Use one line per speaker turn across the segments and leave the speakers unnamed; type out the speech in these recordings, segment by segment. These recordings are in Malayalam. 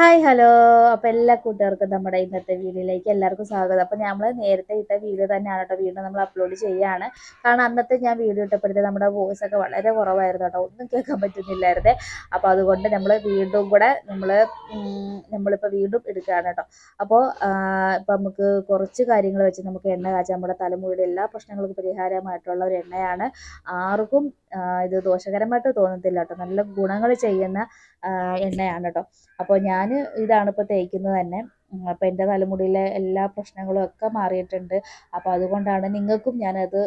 ഹായ് ഹലോ അപ്പോൾ എല്ലാ കൂട്ടുകാർക്കും നമ്മുടെ ഇന്നത്തെ വീഡിയോയിലേക്ക് എല്ലാവർക്കും സ്വാഗതം അപ്പോൾ നമ്മൾ നേരത്തെ ഇട്ട വീഡിയോ തന്നെയാണ് കേട്ടോ വീണ്ടും നമ്മൾ അപ്ലോഡ് ചെയ്യാണ് കാരണം അന്നത്തെ ഞാൻ വീഡിയോ ഇട്ടപ്പോഴത്തെ നമ്മുടെ വോയിസ് ഒക്കെ വളരെ കുറവായിരുന്നു കേട്ടോ ഒന്നും കേൾക്കാൻ പറ്റുന്നില്ലായിരുന്നേ അപ്പോൾ അതുകൊണ്ട് നമ്മൾ വീണ്ടും കൂടെ നമ്മൾ നമ്മളിപ്പോ വീണ്ടും എടുക്കുകയാണ് കേട്ടോ അപ്പോൾ ഇപ്പൊ നമുക്ക് കുറച്ച് കാര്യങ്ങൾ വെച്ച് നമുക്ക് എണ്ണ കാച്ചാൽ നമ്മുടെ തലമുറയുടെ എല്ലാ പ്രശ്നങ്ങൾക്കും പരിഹാരമായിട്ടുള്ള ഒരു എണ്ണയാണ് ആർക്കും ഇത് ദോഷകരമായിട്ട് തോന്നത്തില്ല കേട്ടോ നല്ല ഗുണങ്ങൾ ചെയ്യുന്ന എണ്ണയാണ് കേട്ടോ അപ്പോൾ ഞാൻ ഇതാണ് ഇപ്പോൾ തേക്കുന്നത് തന്നെ അപ്പോൾ എൻ്റെ തലമുടിയിലെ എല്ലാ പ്രശ്നങ്ങളും ഒക്കെ മാറിയിട്ടുണ്ട് അപ്പോൾ അതുകൊണ്ടാണ് നിങ്ങൾക്കും ഞാനത്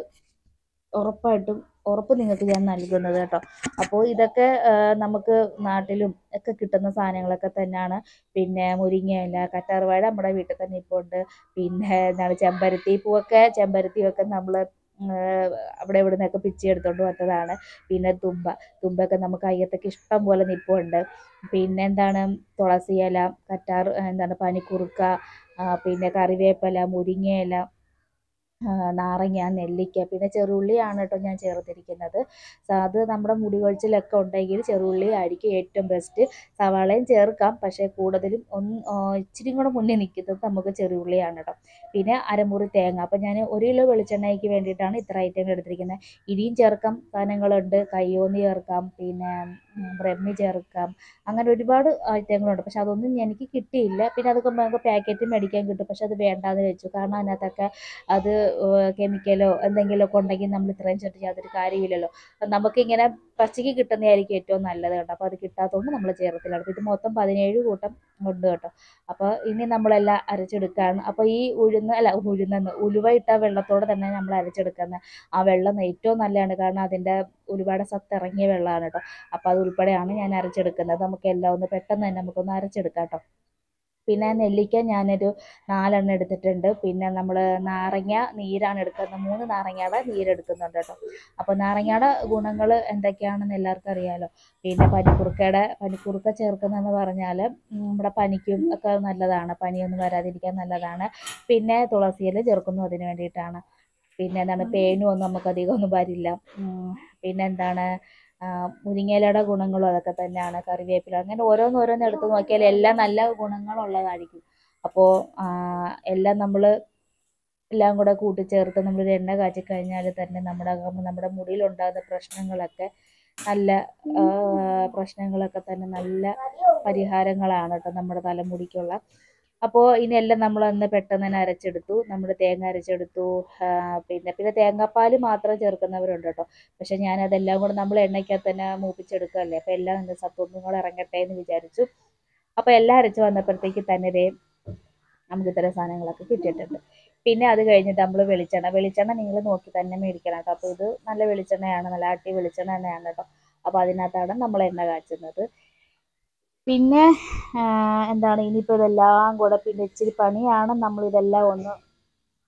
ഉറപ്പായിട്ടും ഉറപ്പ് നിങ്ങൾക്ക് ഞാൻ നൽകുന്നത് കേട്ടോ അപ്പോൾ ഇതൊക്കെ നമുക്ക് നാട്ടിലും ഒക്കെ കിട്ടുന്ന സാധനങ്ങളൊക്കെ തന്നെയാണ് പിന്നെ മുരിങ്ങയില കറ്റാർവാഴ നമ്മുടെ വീട്ടിൽ തന്നെ ഇപ്പോൾ ഉണ്ട് പിന്നെ എന്താണ് ചെമ്പരത്തി പൂവൊക്കെ ചെമ്പരത്തിയൊക്കെ നമ്മൾ അവിടെ ഇവിടെ നിന്നൊക്കെ പിച്ചി എടുത്തുകൊണ്ട് വന്നതാണ് പിന്നെ തുമ്പ തുമ്പൊക്കെ നമുക്ക് അയ്യത്തൊക്കെ ഇഷ്ടം പോലെ നിൽപ്പുണ്ട് പിന്നെ എന്താണ് തുളസിയില കറ്റാർ എന്താണ് പനിക്കൂർക്ക പിന്നെ കറിവേപ്പില മുരിങ്ങയില നാരങ്ങ നെല്ലിക്ക പിന്നെ ചെറുള്ളിയാണ് കേട്ടോ ഞാൻ ചേർത്തിരിക്കുന്നത് അത് നമ്മുടെ മുടി കൊഴിച്ചിലൊക്കെ ഉണ്ടെങ്കിൽ ചെറുള്ളി ആയിരിക്കും ഏറ്റവും ബെസ്റ്റ് സവാളയും ചേർക്കാം പക്ഷേ കൂടുതലും ഒന്ന് ഇച്ചിരി കൂടെ മുന്നേ നിൽക്കുന്നത് നമുക്ക് ചെറുള്ളിയാണ് കേട്ടോ പിന്നെ അരമുറി തേങ്ങ അപ്പം ഞാൻ ഒരു കിലോ വെളിച്ചെണ്ണയ്ക്ക് വേണ്ടിയിട്ടാണ് ഇത്ര ഐറ്റങ്ങൾ എടുത്തിരിക്കുന്നത് ഇനിയും ചേർക്കാം സാധനങ്ങളുണ്ട് കയ്യോന്നി ചേർക്കാം പിന്നെ ബ്രഹ്മി ചേർക്കാം അങ്ങനെ ഒരുപാട് ഐറ്റങ്ങളുണ്ട് പക്ഷെ അതൊന്നും എനിക്ക് കിട്ടിയില്ല പിന്നെ അതൊക്കെ നമുക്ക് പാക്കറ്റ് മേടിക്കാൻ കിട്ടും പക്ഷെ അത് വേണ്ടാന്ന് വെച്ചു കാരണം അതിനകത്തൊക്കെ അത് കെമിക്കലോ ഒക്കെ ഉണ്ടെങ്കിൽ നമ്മൾ ഇത്രയും ചേർത്ത് യാതൊരു കാര്യമില്ലല്ലോ നമുക്കിങ്ങനെ പച്ചയ്ക്ക് കിട്ടുന്നതായിരിക്കും ഏറ്റവും നല്ലത് കേട്ടോ അപ്പോൾ അത് കിട്ടാത്തതുകൊണ്ട് നമ്മൾ ചേർത്തില്ല ഇത് മൊത്തം പതിനേഴ് കൂട്ടം ഉണ്ട് കേട്ടോ അപ്പോൾ ഇനി നമ്മളെല്ലാം അരച്ചെടുക്കുകയാണ് അപ്പോൾ ഈ ഉഴുന്ന് അല്ല ഉഴുന്നെന്ന് ഉലുവ ഇട്ട വെള്ളത്തോടെ തന്നെ നമ്മൾ അരച്ചെടുക്കുന്നത് ആ വെള്ളം ഏറ്റവും നല്ലതാണ് കാരണം അതിൻ്റെ ഒരുപാട് സത്ത് ഇറങ്ങിയ വെള്ളമാണ് കേട്ടോ അപ്പോൾ അത് ഉൾപ്പെടെയാണ് ഞാൻ അരച്ചെടുക്കുന്നത് നമുക്ക് എല്ലാം ഒന്ന് പെട്ടെന്ന് തന്നെ നമുക്കൊന്ന് അരച്ചെടുക്കാം കേട്ടോ പിന്നെ നെല്ലിക്ക ഞാനൊരു നാലെണ്ണം എടുത്തിട്ടുണ്ട് പിന്നെ നമ്മൾ നാരങ്ങ നീരാണ് എടുക്കുന്നത് മൂന്ന് നാരങ്ങയുടെ നീരെടുക്കുന്നുണ്ട് കേട്ടോ അപ്പോൾ നാരങ്ങയുടെ ഗുണങ്ങൾ എന്തൊക്കെയാണെന്ന് എല്ലാവർക്കും അറിയാമല്ലോ പിന്നെ പനിക്കുറുക്കയുടെ പനിക്കുറുക്ക ചേർക്കുന്നതെന്ന് പറഞ്ഞാൽ നമ്മുടെ പനിക്കും ഒക്കെ നല്ലതാണ് പനിയൊന്നും വരാതിരിക്കാൻ നല്ലതാണ് പിന്നെ തുളസിയിൽ ചേർക്കുന്നു അതിന് വേണ്ടിയിട്ടാണ് പിന്നെ എന്താണ് പേനും ഒന്നും നമുക്ക് അധികം ഒന്നും വരില്ല പിന്നെ എന്താണ് മുരിങ്ങയിലയുടെ ഗുണങ്ങളും അതൊക്കെ തന്നെയാണ് കറിവേപ്പില അങ്ങനെ ഓരോന്നോരോന്ന് എടുത്ത് നോക്കിയാൽ എല്ലാം നല്ല ഗുണങ്ങളുള്ളതായിരിക്കും അപ്പോൾ എല്ലാം നമ്മൾ എല്ലാം കൂടെ കൂട്ടിച്ചേർത്ത് നമ്മളൊരു എണ്ണ കാച്ചി കഴിഞ്ഞാൽ തന്നെ നമ്മുടെ നമ്മുടെ മുടിയിലുണ്ടാകുന്ന പ്രശ്നങ്ങളൊക്കെ നല്ല പ്രശ്നങ്ങളൊക്കെ തന്നെ നല്ല പരിഹാരങ്ങളാണ് കേട്ടോ നമ്മുടെ തലമുടിക്കുള്ള അപ്പോൾ ഇതിനെല്ലാം അന്ന് പെട്ടെന്ന് തന്നെ അരച്ചെടുത്തു നമ്മൾ തേങ്ങ അരച്ചെടുത്തു പിന്നെ പിന്നെ തേങ്ങാപ്പാൽ മാത്രം ചേർക്കുന്നവരുണ്ട് കേട്ടോ ഞാൻ ഞാനതെല്ലാം കൂടെ നമ്മൾ എണ്ണയ്ക്കകത്ത് തന്നെ മൂപ്പിച്ചെടുക്കുകയല്ലേ അപ്പോൾ എല്ലാം എൻ്റെ സത്വം കൂടെ ഇറങ്ങട്ടെ എന്ന് വിചാരിച്ചു അപ്പോൾ എല്ലാം അരച്ച് വന്നപ്പോഴത്തേക്ക് തന്നെ ഇതേ നമുക്ക് ഇത്തരം സാധനങ്ങളൊക്കെ കിട്ടിയിട്ടുണ്ട് പിന്നെ അത് കഴിഞ്ഞിട്ട് നമ്മൾ വെളിച്ചെണ്ണ വെളിച്ചെണ്ണ നിങ്ങൾ നോക്കി തന്നെ മേടിക്കണം കേട്ടോ അപ്പോൾ ഇത് നല്ല വെളിച്ചെണ്ണയാണ് നല്ല അട്ടി വെളിച്ചെണ്ണ തന്നെയാണ് കേട്ടോ അപ്പോൾ അതിനകത്താണ് നമ്മൾ എണ്ണ കാച്ചുന്നത് പിന്നെ എന്താണ് ഇനിയിപ്പോൾ ഇതെല്ലാം കൂടെ പിന്നെ ഇച്ചിരി പണിയാണ് നമ്മൾ ഇതെല്ലാം ഒന്ന്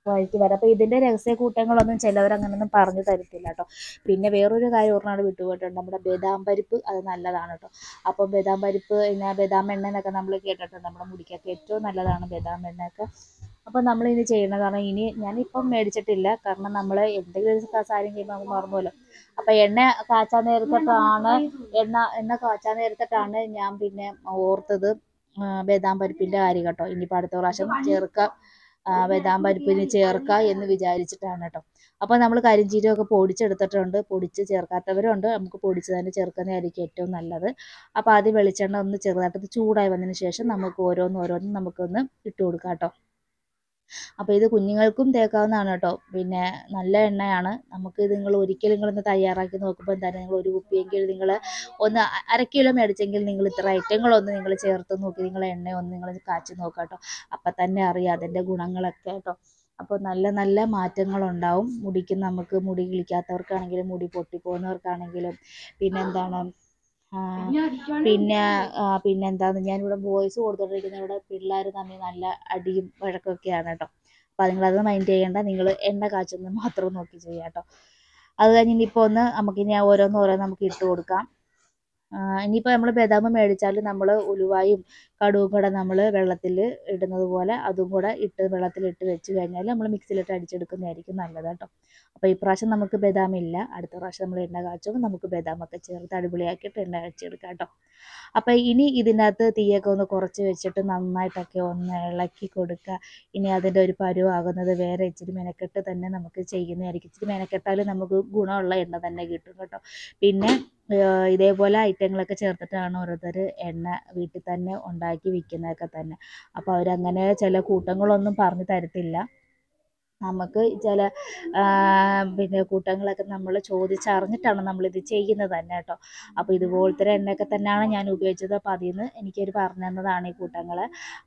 വഴിക്ക് വരാം അപ്പോൾ ഇതിൻ്റെ രഹസ്യ കൂട്ടങ്ങളൊന്നും ചിലവരങ്ങനൊന്നും പറഞ്ഞു തരത്തില്ല കേട്ടോ പിന്നെ വേറൊരു കാര്യം ഒരെണ്ണാട് വിട്ടുപോയിട്ടുണ്ട് നമ്മുടെ ബദാം പരിപ്പ് അത് നല്ലതാണ് കേട്ടോ അപ്പോൾ ബദാം പരിപ്പ് പിന്നെ ബദാം എണ്ണ എന്നൊക്കെ നമ്മൾ കേട്ടിട്ടുണ്ട് നമ്മുടെ മുടിക്കൊക്കെ ഏറ്റവും നല്ലതാണ് ബദാം എണ്ണയൊക്കെ അപ്പോൾ നമ്മൾ ഇനി കാരണം ഇനി ഞാനിപ്പം മേടിച്ചിട്ടില്ല കാരണം നമ്മൾ എന്തെങ്കിലും സാധനം ചെയ്യുമ്പോൾ നമുക്ക് മറന്നുമല്ലോ അപ്പോൾ എണ്ണ കാച്ചാൻ നേരത്തിട്ടാണ് എണ്ണ എണ്ണ കാച്ചാൻ നേരത്തിട്ടാണ് ഞാൻ പിന്നെ ഓർത്തത് ബദാം പരിപ്പിന്റെ കാര്യം കേട്ടോ ഇനിയിപ്പോൾ അടുത്ത പ്രാവശ്യം ചേർക്കാം ബദാം പരിപ്പിന് ചേർക്കുക എന്ന് വിചാരിച്ചിട്ടാണ് കേട്ടോ അപ്പോൾ നമ്മൾ ഒക്കെ പൊടിച്ചെടുത്തിട്ടുണ്ട് പൊടിച്ച് ചേർക്കാത്തവരുണ്ട് നമുക്ക് പൊടിച്ച് തന്നെ ചേർക്കുന്നതായിരിക്കും ഏറ്റവും നല്ലത് അപ്പോൾ ആദ്യം വെളിച്ചെണ്ണ ഒന്ന് ചെറുതായിട്ടൊന്ന് ചൂടായി വന്നതിന് ശേഷം നമുക്ക് ഓരോന്ന് ഓരോന്ന് നമുക്കൊന്ന് ഇട്ട് കൊടുക്കാം കേട്ടോ അപ്പോൾ ഇത് കുഞ്ഞുങ്ങൾക്കും തേക്കാവുന്നതാണ് കേട്ടോ പിന്നെ നല്ല എണ്ണയാണ് നമുക്ക് ഇത് നിങ്ങൾ ഒരിക്കലും നിങ്ങളൊന്ന് തയ്യാറാക്കി നോക്കുമ്പോൾ തന്നെ നിങ്ങൾ ഒരു കുപ്പിയെങ്കിൽ നിങ്ങൾ ഒന്ന് അര കിലോ മേടിച്ചെങ്കിൽ നിങ്ങൾ ഇത്ര ഐറ്റങ്ങളൊന്ന് നിങ്ങൾ ചേർത്ത് നോക്കി നിങ്ങൾ എണ്ണ ഒന്ന് നിങ്ങൾ കാച്ചി നോക്കുക കേട്ടോ അപ്പം തന്നെ അറിയാം അതിൻ്റെ ഗുണങ്ങളൊക്കെ കേട്ടോ അപ്പോൾ നല്ല നല്ല മാറ്റങ്ങളുണ്ടാവും മുടിക്ക് നമുക്ക് മുടി കിളിക്കാത്തവർക്കാണെങ്കിലും മുടി പൊട്ടിപ്പോകുന്നവർക്കാണെങ്കിലും പിന്നെന്താണ് പിന്നെ പിന്നെന്താന്ന് ഞാനിവിടെ വോയിസ് കൊടുത്തോണ്ടിരിക്കുന്ന ഇവിടെ പിള്ളേര് തമ്മിൽ നല്ല അടിയും വഴക്കൊക്കെയാണ് കേട്ടോ അപ്പോൾ നിങ്ങളത് മൈൻഡ് ചെയ്യേണ്ട നിങ്ങൾ എണ്ണ കാച്ചുന്നത് മാത്രം നോക്കി ചെയ്യാം കേട്ടോ അത് കഴിഞ്ഞ് ഇപ്പൊ ഒന്ന് നമുക്ക് ഇനി ഓരോന്ന് ഓരോന്ന് നമുക്ക് ഇട്ട് കൊടുക്കാം ഇനിയിപ്പോൾ നമ്മൾ ബദാം മേടിച്ചാൽ നമ്മൾ ഉലുവായും കടുവും കൂടെ നമ്മൾ വെള്ളത്തിൽ ഇടുന്നത് പോലെ അതും കൂടെ ഇട്ട് വെള്ളത്തിലിട്ട് വെച്ച് കഴിഞ്ഞാൽ നമ്മൾ മിക്സിയിലിട്ട് അടിച്ചെടുക്കുന്നതായിരിക്കും നല്ലത് കേട്ടോ അപ്പോൾ ഇപ്രാവശ്യം നമുക്ക് ബദാം ഇല്ല അടുത്ത പ്രാവശ്യം നമ്മൾ എണ്ണ കാച്ചുമ്പോൾ നമുക്ക് ബദാമൊക്കെ ചേർത്ത് അടിപൊളിയാക്കിയിട്ട് എണ്ണ കാച്ചെടുക്കാം കേട്ടോ അപ്പോൾ ഇനി ഇതിനകത്ത് തീയൊക്കെ ഒന്ന് കുറച്ച് വെച്ചിട്ട് നന്നായിട്ടൊക്കെ ഒന്ന് ഇളക്കി കൊടുക്കുക ഇനി അതിൻ്റെ ഒരു പരുവാകുന്നത് വേറെ ഇച്ചിരി മെനക്കെട്ട് തന്നെ നമുക്ക് ചെയ്യുന്നതായിരിക്കും ഇച്ചിരി മെനക്കെട്ടാൽ നമുക്ക് ഗുണമുള്ള എണ്ണ തന്നെ കിട്ടും കേട്ടോ പിന്നെ ഇതേപോലെ ഐറ്റങ്ങളൊക്കെ ചേർത്തിട്ടാണ് ഓരോരുത്തർ എണ്ണ വീട്ടിൽ തന്നെ ഉണ്ടാക്കി വിൽക്കുന്നതൊക്കെ തന്നെ അപ്പോൾ അവരങ്ങനെ ചില കൂട്ടങ്ങളൊന്നും പറഞ്ഞു തരത്തില്ല നമുക്ക് ചില പിന്നെ കൂട്ടങ്ങളൊക്കെ നമ്മൾ ചോദിച്ചറിഞ്ഞിട്ടാണ് നമ്മളിത് ചെയ്യുന്നത് തന്നെ കേട്ടോ അപ്പോൾ ഇതുപോലത്തെ എണ്ണയൊക്കെ തന്നെയാണ് ഞാൻ ഉപയോഗിച്ചത് അപ്പോൾ അതിൽ നിന്ന് എനിക്കൊരു പറഞ്ഞു തന്നതാണ് ഈ കൂട്ടങ്ങൾ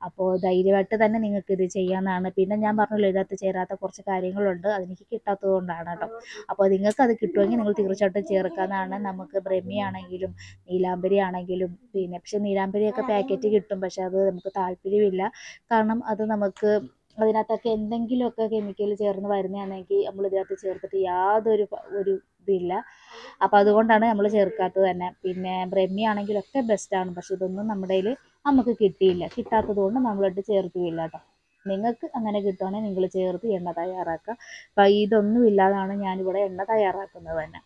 അപ്പോൾ ധൈര്യമായിട്ട് തന്നെ നിങ്ങൾക്ക് ഇത് ചെയ്യാമെന്നാണ് പിന്നെ ഞാൻ പറഞ്ഞല്ലോ ഇതിനകത്ത് ചേരാത്ത കുറച്ച് കാര്യങ്ങളുണ്ട് അതെനിക്ക് കിട്ടാത്തത് കൊണ്ടാണ് കേട്ടോ അപ്പോൾ നിങ്ങൾക്ക് അത് കിട്ടുമെങ്കിൽ നിങ്ങൾ തീർച്ചയായിട്ടും ചേർക്കാമെന്നാണ് നമുക്ക് ബ്രഹ്മിയാണെങ്കിലും നീലാംബരി ആണെങ്കിലും പിന്നെ പക്ഷേ നീലാംബരിയൊക്കെ പാക്കറ്റ് കിട്ടും പക്ഷേ അത് നമുക്ക് താല്പര്യമില്ല കാരണം അത് നമുക്ക് അതിനകത്തൊക്കെ എന്തെങ്കിലുമൊക്കെ കെമിക്കൽ ചേർന്ന് വരുന്നതാണെങ്കിൽ നമ്മൾ ഇതിനകത്ത് ചേർത്തിട്ട് യാതൊരു ഒരു ഇതില്ല അപ്പോൾ അതുകൊണ്ടാണ് നമ്മൾ ചേർക്കാത്തത് തന്നെ പിന്നെ ബ്രഹ്മി ആണെങ്കിലൊക്കെ ബെസ്റ്റാണ് പക്ഷെ ഇതൊന്നും നമ്മുടെ കയ്യിൽ നമുക്ക് കിട്ടിയില്ല കിട്ടാത്തത് കൊണ്ട് നമ്മളിട്ട് ചേർക്കുകയില്ല നിങ്ങൾക്ക് അങ്ങനെ കിട്ടുവാണെങ്കിൽ നിങ്ങൾ ചേർത്ത് എണ്ണ തയ്യാറാക്കുക അപ്പം ഇതൊന്നും ഇല്ലാതാണ് ഞാനിവിടെ എണ്ണ തയ്യാറാക്കുന്നത് തന്നെ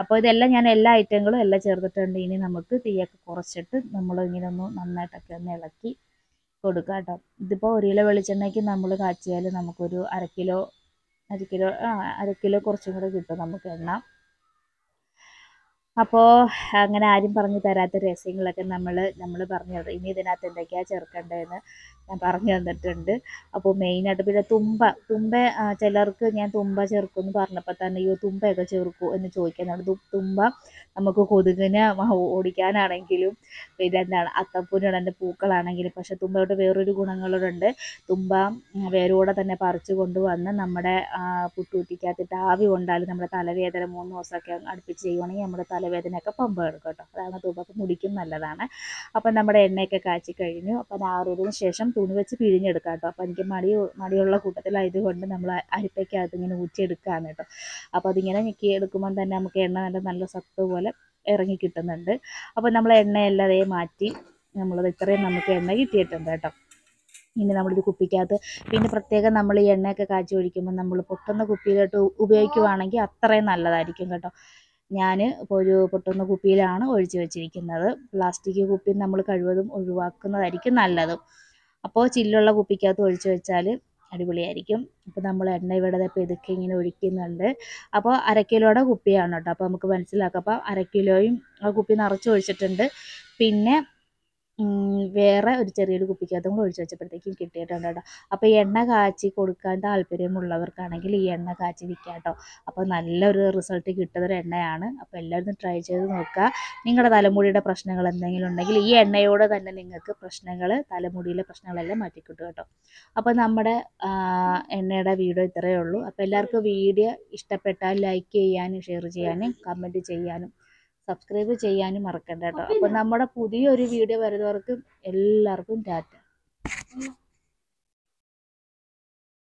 അപ്പോൾ ഇതെല്ലാം ഞാൻ എല്ലാ ഐറ്റങ്ങളും എല്ലാം ചേർത്തിട്ടുണ്ട് ഇനി നമുക്ക് തീയൊക്കെ കുറച്ചിട്ട് നമ്മൾ ഇങ്ങനെ ഒന്ന് നന്നായിട്ടൊക്കെ ഒന്ന് ഇളക്കി കൊടുക്കുക കേട്ടോ ഇതിപ്പോൾ ഒരു കിലോ വെളിച്ചെണ്ണയ്ക്ക് നമ്മൾ കാച്ചിയാൽ നമുക്കൊരു അര കിലോ അര കിലോ ആ അര കിലോ കുറച്ചും കൂടെ കിട്ടും നമുക്ക് എണ്ണ അപ്പോൾ അങ്ങനെ ആരും പറഞ്ഞു തരാത്ത രഹസ്യങ്ങളൊക്കെ നമ്മൾ നമ്മൾ പറഞ്ഞു തന്നു ഇനി ഇതിനകത്ത് എന്തൊക്കെയാണ് ചേർക്കേണ്ടതെന്ന് ഞാൻ പറഞ്ഞു തന്നിട്ടുണ്ട് അപ്പോൾ മെയിനായിട്ട് പിന്നെ തുമ്പ തുമ്പ ചിലർക്ക് ഞാൻ തുമ്പ ചേർക്കും എന്ന് പറഞ്ഞപ്പോൾ തന്നെ അയ്യോ തുമ്പയൊക്കെ ചേർക്കൂ എന്ന് ചോദിക്കുന്നുണ്ട് തുമ്പ നമുക്ക് കൊതുകിനെ ഓടിക്കാനാണെങ്കിലും പിന്നെ എന്താണ് അത്തപ്പൂരിടേണ്ട പൂക്കളാണെങ്കിലും പക്ഷേ തുമ്പയോട്ട് വേറൊരു ഗുണങ്ങളുണ്ട് തുമ്പ വേരോടെ തന്നെ പറിച്ചു കൊണ്ടുവന്ന് നമ്മുടെ പുട്ടൂറ്റിക്കകത്തിട്ട് ആവി കൊണ്ടാലും നമ്മുടെ തലവേദന മൂന്ന് ദിവസമൊക്കെ അടുപ്പിച്ച് ചെയ്യുവാണെങ്കിൽ നമ്മുടെ ഒക്കെ പമ്പ് കിടക്കും കേട്ടോ അതാണ് തുമ്പൊക്കെ മുടിക്കും നല്ലതാണ് അപ്പം നമ്മുടെ എണ്ണയൊക്കെ കാച്ചി കഴിഞ്ഞു അപ്പം ആറിയതിന് ശേഷം തുണി വെച്ച് പിഴിഞ്ഞെടുക്കാം കേട്ടോ അപ്പം എനിക്ക് മടി മടിയുള്ള കൊണ്ട് നമ്മൾ അരിപ്പയ്ക്കകത്ത് ഇങ്ങനെ ഊറ്റിയെടുക്കുകയാണ് കേട്ടോ അപ്പോൾ അതിങ്ങനെ ഞെക്കി എടുക്കുമ്പം തന്നെ നമുക്ക് എണ്ണ നല്ല നല്ല സത്ത് പോലെ ഇറങ്ങി കിട്ടുന്നുണ്ട് അപ്പോൾ നമ്മൾ എണ്ണയെല്ലാം അതേ മാറ്റി നമ്മളത് ഇത്രയും നമുക്ക് എണ്ണ കിട്ടിയിട്ടുണ്ട് കേട്ടോ ഇനി നമ്മളിത് കുപ്പിക്കകത്ത് പിന്നെ പ്രത്യേകം നമ്മൾ ഈ എണ്ണയൊക്കെ കാച്ചി ഒഴിക്കുമ്പോൾ നമ്മൾ പൊട്ടുന്ന കുപ്പിയിലോട്ട് ഉപയോഗിക്കുവാണെങ്കിൽ അത്രയും നല്ലതായിരിക്കും കേട്ടോ ഞാൻ ഒരു പൊട്ടുന്ന കുപ്പിയിലാണ് ഒഴിച്ച് വെച്ചിരിക്കുന്നത് പ്ലാസ്റ്റിക് കുപ്പി നമ്മൾ കഴിവതും ഒഴിവാക്കുന്നതായിരിക്കും നല്ലത് അപ്പോൾ ചില്ലുള്ള കുപ്പിക്കകത്ത് ഒഴിച്ച് വെച്ചാൽ അടിപൊളിയായിരിക്കും അപ്പോൾ നമ്മൾ എണ്ണ ഇവിടെ പെതുക്കെ ഇങ്ങനെ ഒഴിക്കുന്നുണ്ട് അപ്പോൾ അര കിലോയുടെ കുപ്പിയാണ് കേട്ടോ അപ്പോൾ നമുക്ക് മനസ്സിലാക്കാം അപ്പോൾ അര കിലോയും ആ കുപ്പി നിറച്ച് ഒഴിച്ചിട്ടുണ്ട് പിന്നെ വേറെ ഒരു ചെറിയൊരു കുപ്പിക്കകത്തും കൂടെ ഒഴിച്ച് വെച്ചപ്പോഴത്തേക്കും കിട്ടിയിട്ടുണ്ട് കേട്ടോ അപ്പോൾ എണ്ണ കാച്ചി കൊടുക്കാൻ താല്പര്യമുള്ളവർക്കാണെങ്കിൽ ഈ എണ്ണ കാച്ചി വിൽക്കാം കേട്ടോ അപ്പോൾ നല്ലൊരു റിസൾട്ട് കിട്ടുന്നൊരു എണ്ണയാണ് അപ്പോൾ എല്ലാവരും ട്രൈ ചെയ്ത് നോക്കുക നിങ്ങളുടെ തലമുടിയുടെ പ്രശ്നങ്ങൾ എന്തെങ്കിലും ഉണ്ടെങ്കിൽ ഈ എണ്ണയോടെ തന്നെ നിങ്ങൾക്ക് പ്രശ്നങ്ങൾ തലമുടിയിലെ പ്രശ്നങ്ങളെല്ലാം മാറ്റിക്കിട്ടും കേട്ടോ അപ്പോൾ നമ്മുടെ എണ്ണയുടെ വീഡിയോ ഇത്രയേ ഉള്ളൂ അപ്പോൾ എല്ലാവർക്കും വീഡിയോ ഇഷ്ടപ്പെട്ടാൽ ലൈക്ക് ചെയ്യാനും ഷെയർ ചെയ്യാനും കമൻറ്റ് ചെയ്യാനും സബ്സ്ക്രൈബ് ചെയ്യാനും മറക്കണ്ട കേട്ടോ അപ്പോൾ നമ്മുടെ പുതിയൊരു വീഡിയോ വരുന്നവർക്ക് എല്ലാവർക്കും ടാറ്റ